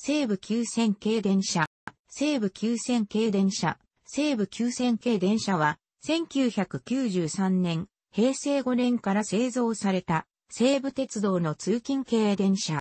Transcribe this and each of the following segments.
西武急線系電車。西武急線系電車。西武急線系電車は、1993年、平成5年から製造された、西武鉄道の通勤系電車。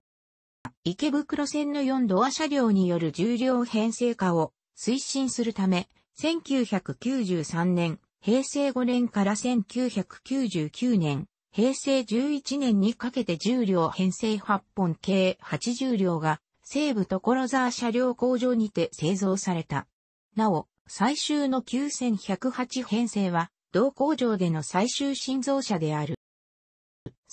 池袋線の4ドア車両による重量編成化を推進するため、1993年、平成5年から1999年、平成11年にかけて重量編成8本計80両が西武所沢車両工場にて製造された。なお、最終の9108編成は、同工場での最終新造車である。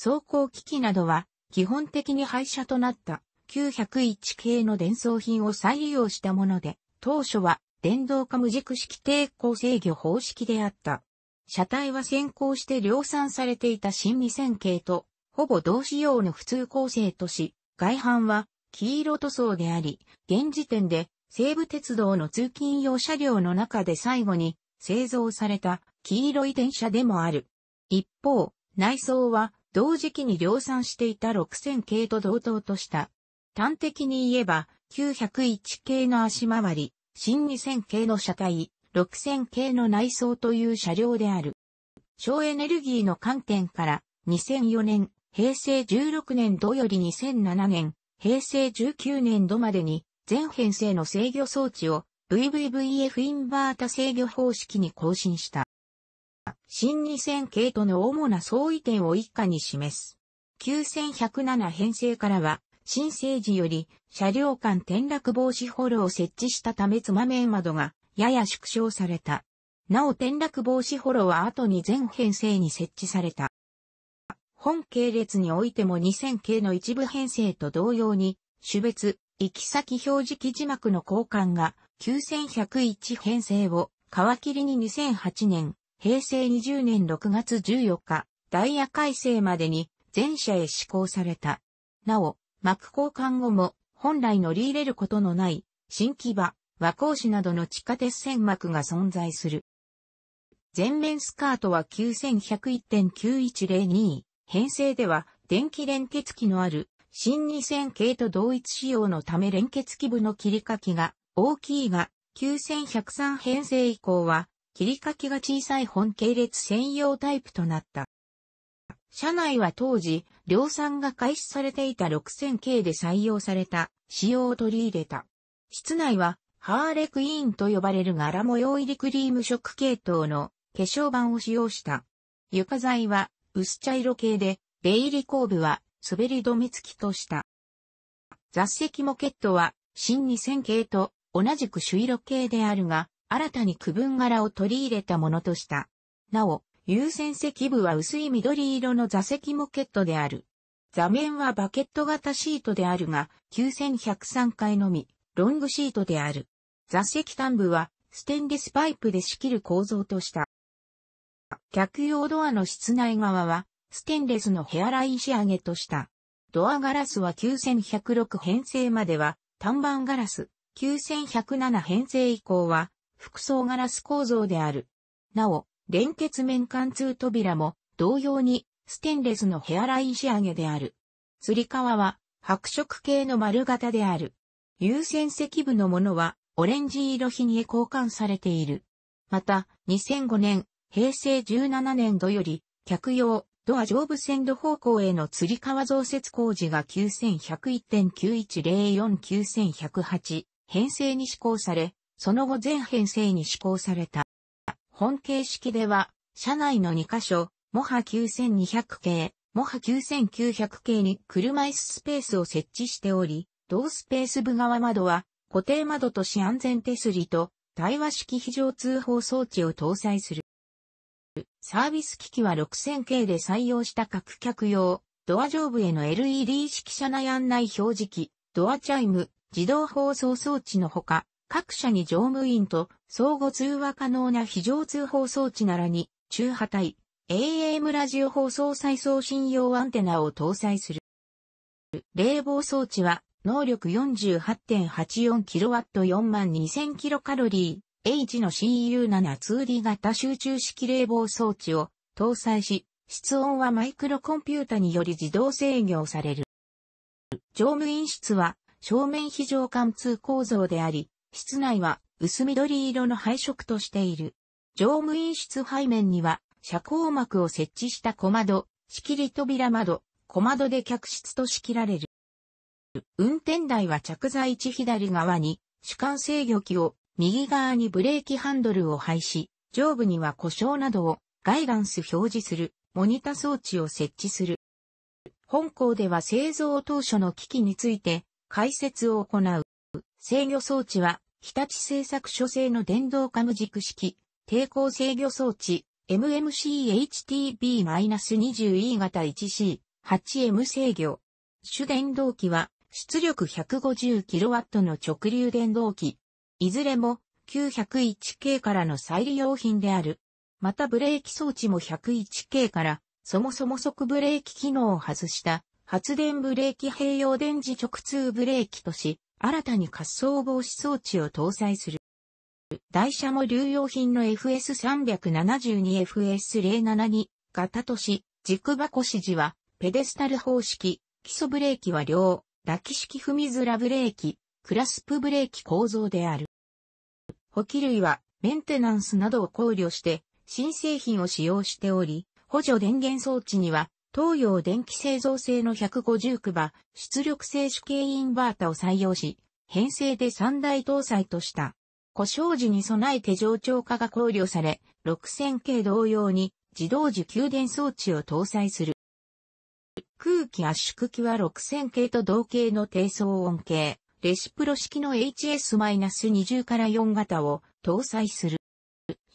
走行機器などは、基本的に廃車となった901系の伝送品を再利用したもので、当初は電動化無軸式抵抗制御方式であった。車体は先行して量産されていた新未線系と、ほぼ同仕様の普通構成とし、外反は黄色塗装であり、現時点で西武鉄道の通勤用車両の中で最後に製造された黄色い電車でもある。一方、内装は同時期に量産していた6000系と同等とした。端的に言えば、901系の足回り、新2000系の車体、6000系の内装という車両である。省エネルギーの観点から、2004年、平成16年度より2007年、平成19年度までに全編成の制御装置を VVVF インバータ制御方式に更新した。新2000系との主な相違点を一家に示す。9107編成からは、新生時より車両間転落防止ホールを設置したため妻め窓がやや縮小された。なお転落防止ホロは後に全編成に設置された。本系列においても2000系の一部編成と同様に、種別、行き先表示記字幕の交換が9101編成を皮切りに2008年、平成20年6月14日、ダイヤ改正までに全社へ施行された。なお、幕交換後も本来乗り入れることのない新木場、和光市などの地下鉄線幕が存在する。前面スカートは9 1 0 1 9 1 0 2編成では電気連結機のある新2000系と同一仕様のため連結機部の切り欠きが大きいが、9103編成以降は切り欠きが小さい本系列専用タイプとなった。車内は当時、量産が開始されていた6 0 0 0系で採用された仕様を取り入れた。室内はハーレクイーンと呼ばれる柄模様入りクリーム色系統の化粧板を使用した。床材は薄茶色系で、出入り後部は滑り止め付きとした。雑石モケットは新2000系と同じく朱色系であるが、新たに区分柄を取り入れたものとした。なお、優先席部は薄い緑色の座席モケットである。座面はバケット型シートであるが、9103回のみ、ロングシートである。座席端部はステンレスパイプで仕切る構造とした。客用ドアの室内側は、ステンレスのヘアライン仕上げとした。ドアガラスは9106編成までは、単板ガラス、9107編成以降は、複層ガラス構造である。なお、連結面貫通扉も、同様に、ステンレスのヘアライン仕上げである。吊り革は、白色系の丸型である。優先席部のものは、オレンジ色品に交換されている。また、2005年、平成17年度より、客用、ドア上部線路方向への吊り革増設工事が9101.91049108編成に施行され、その後全編成に施行された。本形式では、車内の2箇所、モハ9200系、モハ9900系に車椅子スペースを設置しており、同スペース部側窓は、固定窓とし安全手すりと、対話式非常通報装置を搭載する。サービス機器は 6000K で採用した各客用、ドア上部への LED 式車内案内表示器、ドアチャイム、自動放送装置のほか、各社に乗務員と相互通話可能な非常通報装置ならに、中波体、AM ラジオ放送再送信用アンテナを搭載する。冷房装置は能力 48.84kW4 万 2000kcal H の CU7 通 d 型集中式冷房装置を搭載し、室温はマイクロコンピュータにより自動制御される。乗務員室は正面非常貫通構造であり、室内は薄緑色の配色としている。乗務員室背面には遮光膜を設置した小窓、仕切り扉窓、小窓で客室と仕切られる。運転台は着座位置左側に主管制御機を右側にブレーキハンドルを配し、上部には故障などをガイダンス表示するモニタ装置を設置する。本校では製造当初の機器について解説を行う。制御装置は日立製作所製の電動カム軸式抵抗制御装置 MMCHTB-20E 型 1C8M 制御。主電動機は出力 150kW の直流電動機いずれも 901K からの再利用品である。またブレーキ装置も 101K からそもそも即ブレーキ機能を外した発電ブレーキ併用電磁直通ブレーキとし、新たに滑走防止装置を搭載する。台車も流用品の FS372FS07 2型とし、軸箱指示はペデスタル方式、基礎ブレーキは両、抱き式踏みづらブレーキ、クラスプブレーキ構造である。補給類はメンテナンスなどを考慮して新製品を使用しており、補助電源装置には東洋電気製造製の150クバ出力静止系インバータを採用し、編成で3台搭載とした。故障時に備えて上長化が考慮され、6000系同様に自動時給電装置を搭載する。空気圧縮機は6000系と同型の低騒音系。レシプロ式の HS-20 から4型を搭載する。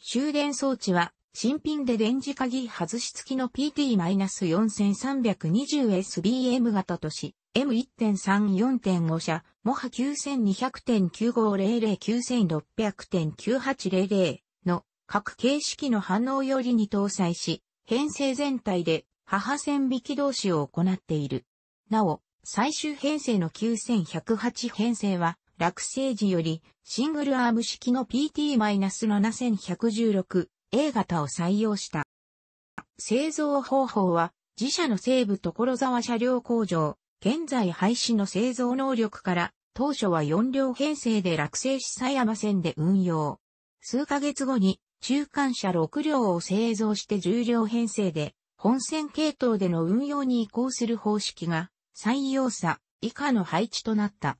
終電装置は新品で電磁鍵外し付きの PT-4320SBM 型とし、M1.34.5 社、モハ9200.95009600.9800の各形式の反応よりに搭載し、編成全体で母線引き同士を行っている。なお、最終編成の9108編成は、落成時よりシングルアーム式の PT-7116A 型を採用した。製造方法は自社の西部所沢車両工場、現在廃止の製造能力から当初は4両編成で落成し狭山線で運用。数ヶ月後に中間車6両を製造して10両編成で本線系統での運用に移行する方式が採用者以下の配置となった。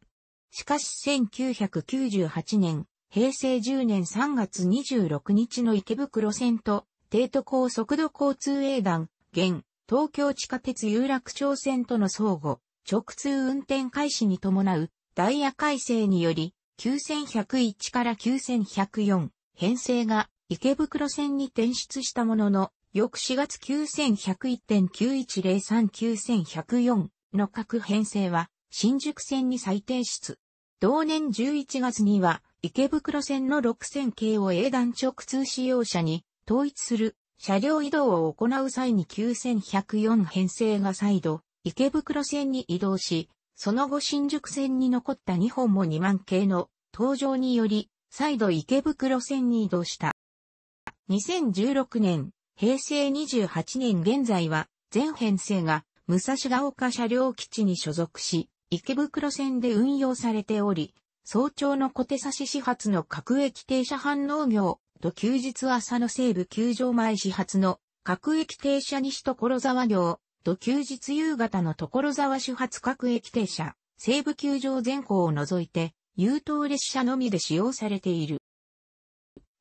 しかし1998年、平成10年3月26日の池袋線と、帝都高速度交通営団、現、東京地下鉄有楽町線との相互、直通運転開始に伴う、ダイヤ改正により、9101から9104、編成が池袋線に転出したものの、翌4月9101.91039104の各編成は新宿線に再提出。同年11月には池袋線の6000系を A 団直通使用者に統一する車両移動を行う際に9104編成が再度池袋線に移動し、その後新宿線に残った2本も2万系の登場により、再度池袋線に移動した。2016年、平成28年現在は全編成が武蔵ヶ丘車両基地に所属し、池袋線で運用されており、早朝の小手差し始発の各駅停車反応業と休日朝の西部球場前始発の各駅停車西所沢行と休日夕方の所沢始発各駅停車、西部球場全校を除いて、優等列車のみで使用されている。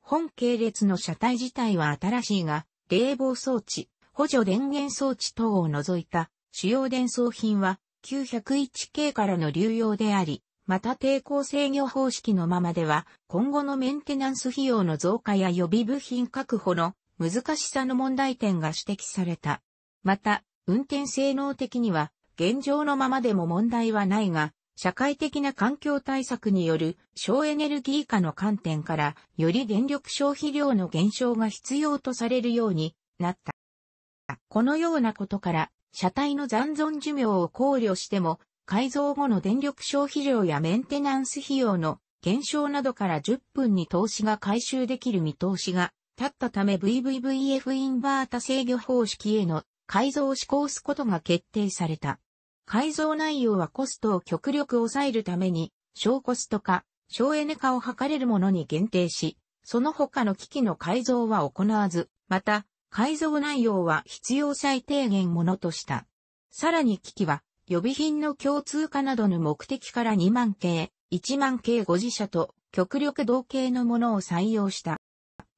本系列の車体自体は新しいが、冷房装置、補助電源装置等を除いた主要伝送品は 901K からの流用であり、また抵抗制御方式のままでは、今後のメンテナンス費用の増加や予備部品確保の難しさの問題点が指摘された。また、運転性能的には、現状のままでも問題はないが、社会的な環境対策による省エネルギー化の観点から、より電力消費量の減少が必要とされるようになった。このようなことから、車体の残存寿命を考慮しても、改造後の電力消費量やメンテナンス費用の減少などから10分に投資が回収できる見通しが立ったため VVVF インバータ制御方式への改造を施行すことが決定された。改造内容はコストを極力抑えるために、小コスト化、省エネ化を図れるものに限定し、その他の機器の改造は行わず、また、改造内容は必要最低限ものとした。さらに機器は、予備品の共通化などの目的から2万系、1万系5自社と極力同系のものを採用した。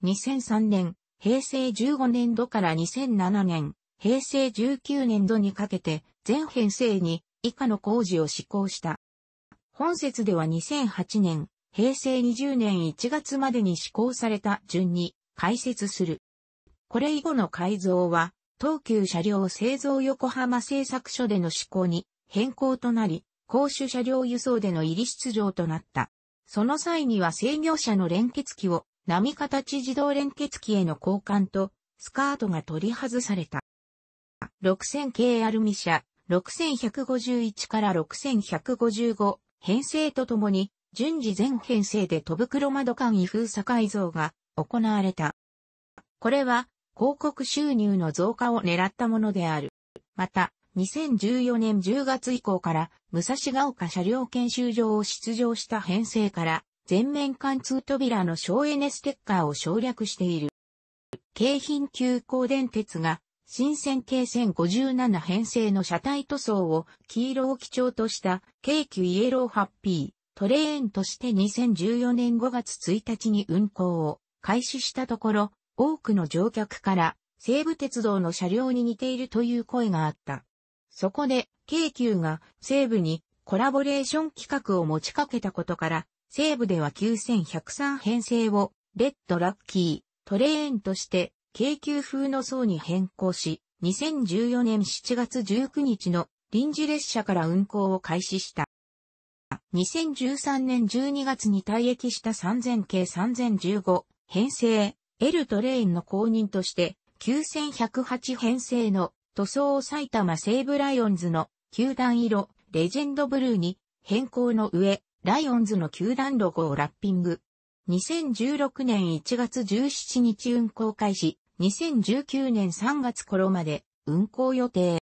2003年、平成15年度から2007年、平成19年度にかけて全編成に以下の工事を施行した。本節では2008年、平成20年1月までに施行された順に解説する。これ以後の改造は、東急車両製造横浜製作所での施行に変更となり、公衆車両輸送での入り出場となった。その際には制御車の連結機を波形自動連結機への交換とスカートが取り外された。6000系アルミ車6151から6155編成とともに順次全編成で戸袋窓間異封鎖改造が行われた。これは広告収入の増加を狙ったものである。また、2014年10月以降から、武蔵ヶ丘車両研修場を出場した編成から、全面貫通扉の省エネステッカーを省略している。京浜急行電鉄が、新線京線57編成の車体塗装を黄色を基調とした京急イエローハッピートレーンとして2014年5月1日に運行を開始したところ、多くの乗客から西武鉄道の車両に似ているという声があった。そこで、京急が西武にコラボレーション企画を持ちかけたことから、西武では9103編成をレッドラッキートレーンとして京急風の層に変更し、2014年7月19日の臨時列車から運行を開始した。2013年12月に退役した3000系3015編成エルトレインの公認として、9108編成の塗装を埼玉西部ライオンズの球団色レジェンドブルーに変更の上、ライオンズの球団ロゴをラッピング。2016年1月17日運行開始、2019年3月頃まで運行予定。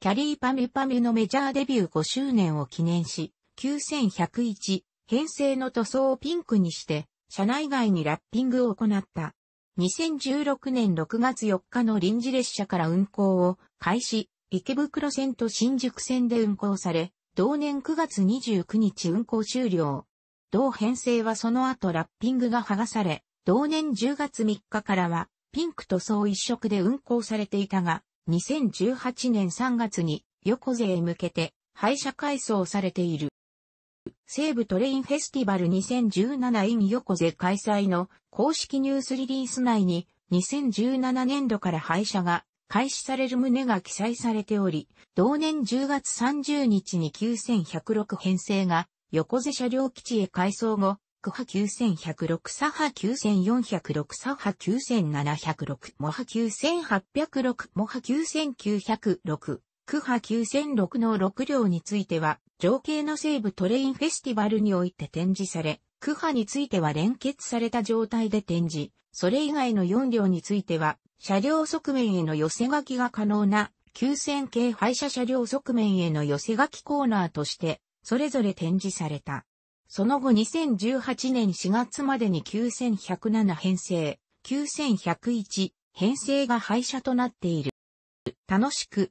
キャリーパミュパミュのメジャーデビュー5周年を記念し、9101編成の塗装をピンクにして車内外にラッピングを行った。2016年6月4日の臨時列車から運行を開始、池袋線と新宿線で運行され、同年9月29日運行終了。同編成はその後ラッピングが剥がされ、同年10月3日からはピンク塗装一色で運行されていたが、2018年3月に横瀬へ向けて廃車改装されている。西武トレインフェスティバル 2017in 横瀬開催の公式ニュースリリース内に2017年度から廃車が開始される旨が記載されており、同年10月30日に9106編成が横瀬車両基地へ改装後、クハ9106、サハ9406、サハ9706、モハ9806、モハ9906、クハ9006の6両については、情景の西部トレインフェスティバルにおいて展示され、クハについては連結された状態で展示、それ以外の4両については、車両側面への寄せ書きが可能な、9000系廃車車両側面への寄せ書きコーナーとして、それぞれ展示された。その後2018年4月までに9107編成、9101編成が廃車となっている。楽しく、